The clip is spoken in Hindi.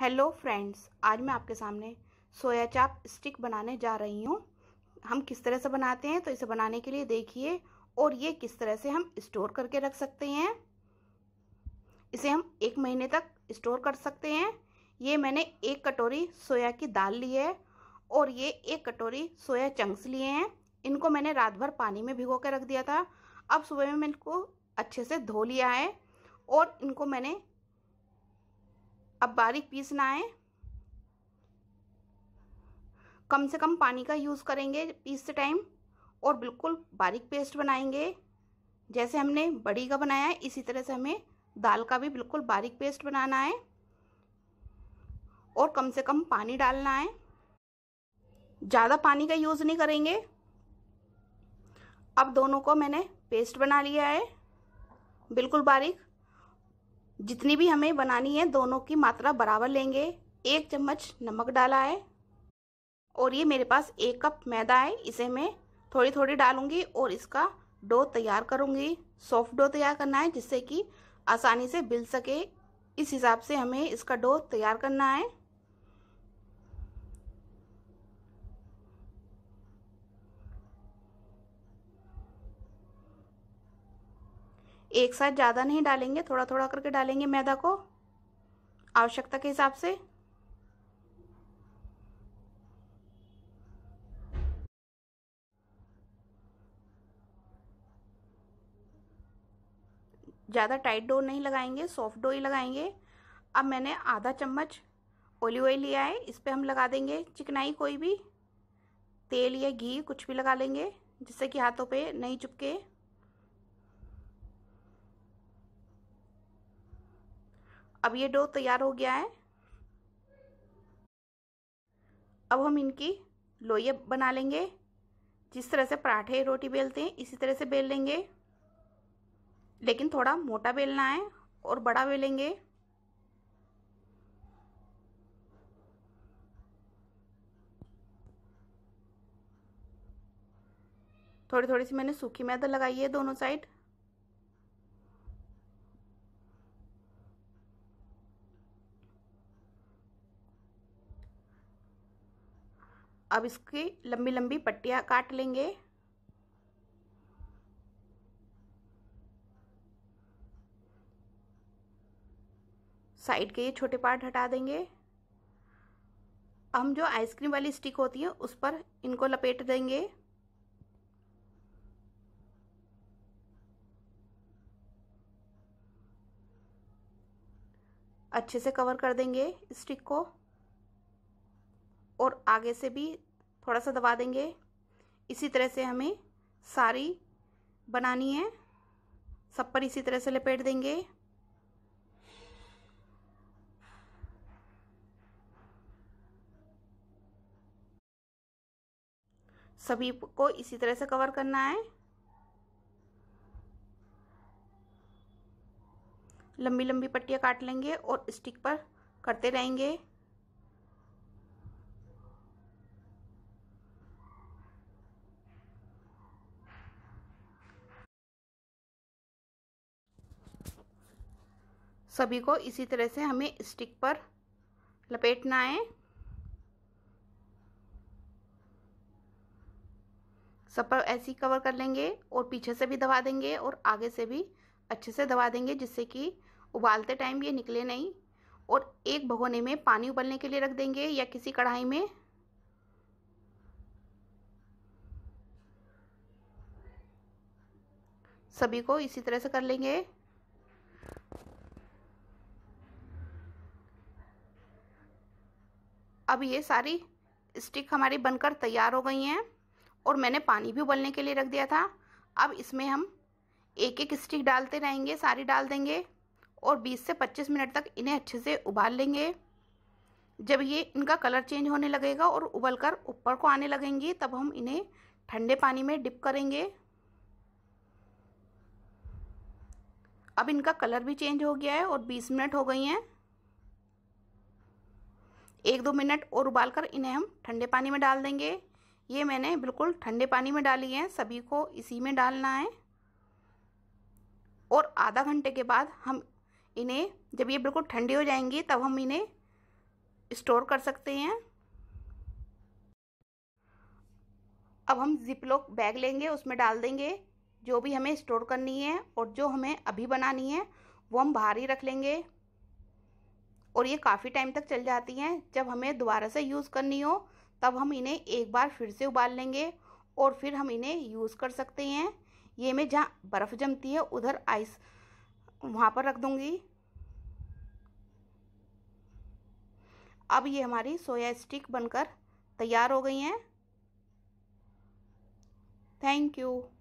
हेलो फ्रेंड्स आज मैं आपके सामने सोया चाप स्टिक बनाने जा रही हूँ हम किस तरह से बनाते हैं तो इसे बनाने के लिए देखिए और ये किस तरह से हम स्टोर करके रख सकते हैं इसे हम एक महीने तक स्टोर कर सकते हैं ये मैंने एक कटोरी सोया की दाल ली है और ये एक कटोरी सोया चंक्स लिए हैं इनको मैंने रात भर पानी में भिगो के रख दिया था अब सुबह में मैंने इनको अच्छे से धो लिया है और इनको मैंने अब बारीक पीसना है कम से कम पानी का यूज़ करेंगे पीसते टाइम और बिल्कुल बारीक पेस्ट बनाएंगे जैसे हमने बड़ी का बनाया है इसी तरह से हमें दाल का भी बिल्कुल बारीक पेस्ट बनाना है और कम से कम पानी डालना है ज़्यादा पानी का यूज़ नहीं करेंगे अब दोनों को मैंने पेस्ट बना लिया है बिल्कुल बारीक जितनी भी हमें बनानी है दोनों की मात्रा बराबर लेंगे एक चम्मच नमक डाला है और ये मेरे पास एक कप मैदा है इसे मैं थोड़ी थोड़ी डालूंगी और इसका डो तैयार करूंगी सॉफ्ट डो तैयार करना है जिससे कि आसानी से बिल सके इस हिसाब से हमें इसका डो तैयार करना है एक साथ ज़्यादा नहीं डालेंगे थोड़ा थोड़ा करके डालेंगे मैदा को आवश्यकता के हिसाब से ज़्यादा टाइट डो नहीं लगाएंगे सॉफ्ट डो ही लगाएंगे अब मैंने आधा चम्मच ओलिव ऑयल लिया है इस पर हम लगा देंगे चिकनाई कोई भी तेल या घी कुछ भी लगा लेंगे जिससे कि हाथों पे नहीं चुपके अब ये डो तैयार हो गया है अब हम इनकी लोइया बना लेंगे जिस तरह से पराठे रोटी बेलते हैं इसी तरह से बेल लेंगे लेकिन थोड़ा मोटा बेलना है और बड़ा बेलेंगे थोड़ी थोड़ी सी मैंने सूखी मैदा लगाई है दोनों साइड अब इसकी लंबी लंबी पट्टियाँ काट लेंगे साइड के ये छोटे पार्ट हटा देंगे हम जो आइसक्रीम वाली स्टिक होती है उस पर इनको लपेट देंगे अच्छे से कवर कर देंगे स्टिक को और आगे से भी थोड़ा सा दबा देंगे इसी तरह से हमें सारी बनानी है सब पर इसी तरह से लपेट देंगे सभी को इसी तरह से कवर करना है लंबी लंबी पट्टियाँ काट लेंगे और स्टिक पर करते रहेंगे सभी को इसी तरह से हमें स्टिक पर लपेटना है सब पर ऐसे ही कवर कर लेंगे और पीछे से भी दबा देंगे और आगे से भी अच्छे से दबा देंगे जिससे कि उबालते टाइम ये निकले नहीं और एक भगोने में पानी उबलने के लिए रख देंगे या किसी कढ़ाई में सभी को इसी तरह से कर लेंगे अब ये सारी स्टिक हमारी बनकर तैयार हो गई हैं और मैंने पानी भी उबलने के लिए रख दिया था अब इसमें हम एक एक स्टिक डालते रहेंगे सारी डाल देंगे और 20 से 25 मिनट तक इन्हें अच्छे से उबाल लेंगे जब ये इनका कलर चेंज होने लगेगा और उबल कर ऊपर को आने लगेंगी तब हम इन्हें ठंडे पानी में डिप करेंगे अब इनका कलर भी चेंज हो गया है और 20 मिनट हो गई हैं एक दो मिनट और उबाल कर इन्हें हम ठंडे पानी में डाल देंगे ये मैंने बिल्कुल ठंडे पानी में डाली है सभी को इसी में डालना है और आधा घंटे के बाद हम इन्हें जब ये बिल्कुल ठंडी हो जाएंगी तब हम इन्हें स्टोर कर सकते हैं अब हम जिपलॉक बैग लेंगे उसमें डाल देंगे जो भी हमें स्टोर करनी है और जो हमें अभी बनानी है वो हम बाहर ही रख लेंगे और ये काफ़ी टाइम तक चल जाती हैं जब हमें दोबारा से यूज़ करनी हो तब हम इन्हें एक बार फिर से उबाल लेंगे और फिर हम इन्हें यूज़ कर सकते हैं ये मैं जहाँ बर्फ़ जमती है उधर आइस वहाँ पर रख दूँगी अब ये हमारी सोया स्टिक बनकर तैयार हो गई हैं थैंक यू